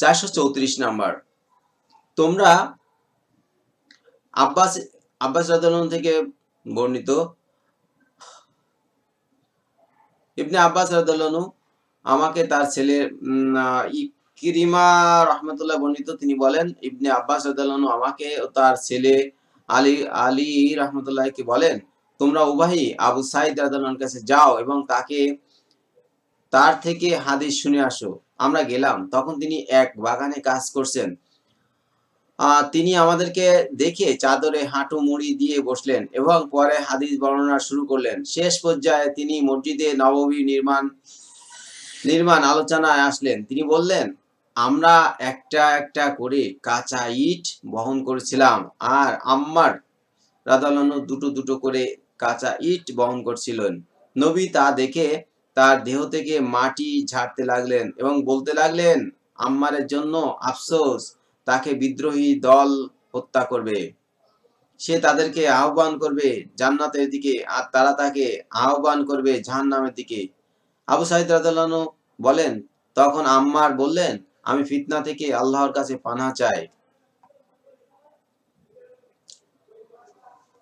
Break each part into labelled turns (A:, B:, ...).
A: চারশো চৌত্রিশ নাম্বার তোমরা আব্বাস আব্বাস রাজন থেকে বর্ণিত ইবনে আব্বাস রাদু আমাকে তার ছেলে ইকরিমা রহমতুল্লাহ বর্ণিত তিনি বলেন ইবনে আব্বাস রাদু আমাকে তার ছেলে আলী আলী রহমতুল্লাহকে বলেন তোমরা উভয়ই আবু সাইদ রাদানোর কাছে যাও এবং তাকে তার থেকে হাদিস শুনে আসো আমরা গেলাম তখন তিনি এক বাগানে কাজ করছেন তিনি আমাদেরকে দেখে চাদরে হাঁটু মুড়ি দিয়ে বসলেন এবং পরে হাদিস বর্ণনা শুরু করলেন শেষ পর্যায়ে তিনি মসজিদে নবমী নির্মাণ নির্মাণ আলোচনায় আসলেন তিনি বললেন আমরা একটা একটা করে কাঁচা ইট বহন করেছিলাম আর আম্মার রাদালানো দুটো দুটো করে কাঁচা ইট বহন করছিলেন নবী তা দেখে তার দেহ থেকে মাটি ঝাড়তে লাগলেন এবং বলতে লাগলেন আম্মারের জন্য আফসোস তাকে বিদ্রোহী দল হত্যা করবে সে তাদেরকে আহ্বান করবে জান্নাতের দিকে আর তারা তাকে আহ্বান করবে জাহান্নামের দিকে আবু সাহিদ রাজু বলেন তখন আম্মার বললেন আমি ফিতনা থেকে আল্লাহর কাছে পানা চাই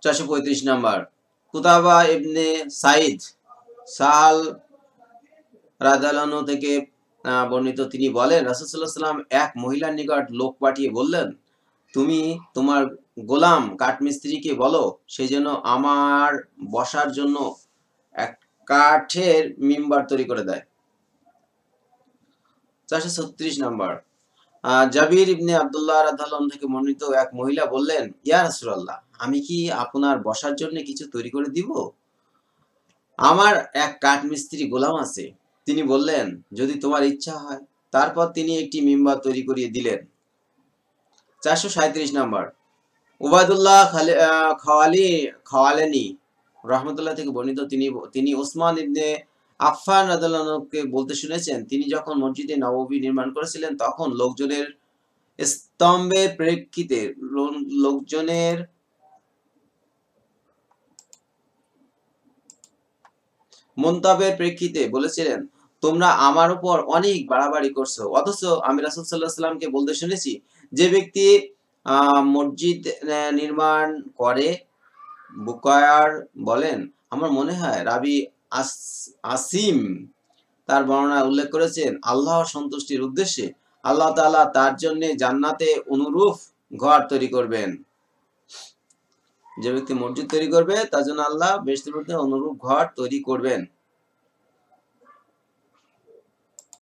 A: চারশো পঁয়ত্রিশ নাম্বার কুতাবা ইবনে সাইদ সাহাল রাজালানো থেকে বর্ণিত তিনি বলেন রাসুসাল্লাহ এক মহিলার নিকট লোক পাঠিয়ে বললেন তুমি তোমার গোলাম কাঠমিস্ত্রিকে বলো সেই জন্য আমার বসার জন্য এক কাঠের মিম্বার তৈরি করে দেয় চারশো ছত্রিশ নম্বর জাবির ইবনে আবদুল্লাহ রাধালন থেকে মনোনীত এক মহিলা বললেন ইয়া রাসুলাল্লাহ আমি কি আপনার বসার জন্য কিছু তৈরি করে দিব আমার এক মিস্ত্রি গোলাম আছে তিনি বললেন যদি তোমার ইচ্ছা হয় তারপর তিনি একটি মিম্বার তৈরি করিয়ে দিলেন চারশো সাঁত্রিশ নম্বর ওবায়দুল্লাহ খাওয়ালি খাওয়ালেনি রহমতুল্লাহ থেকে বর্ণিত তিনি তিনি ওসমান ইবনে আফফান আদালকে বলতে শুনেছেন তিনি যখন মসজিদে নববী নির্মাণ করেছিলেন তখন লোকজনের স্তম্ভের প্রেক্ষিতে লোকজনের মন্তাবের প্রেক্ষিতে বলেছিলেন তোমরা আমার উপর অনেক বাড়াবাড়ি করছো অথচ আমি রাসুল সাল্লাহ সাল্লামকে বলতে শুনেছি যে ব্যক্তি মসজিদ নির্মাণ করে বুকয়ার বলেন আমার মনে হয় রাবি আসিম তার বর্ণনা উল্লেখ করেছেন আল্লাহ সন্তুষ্টির উদ্দেশ্যে আল্লাহ তালা তার জন্য জান্নাতে অনুরূপ ঘর তৈরি করবেন যে ব্যক্তি মসজিদ তৈরি করবে তার জন্য আল্লাহ বেশ অনুরূপ ঘর তৈরি করবেন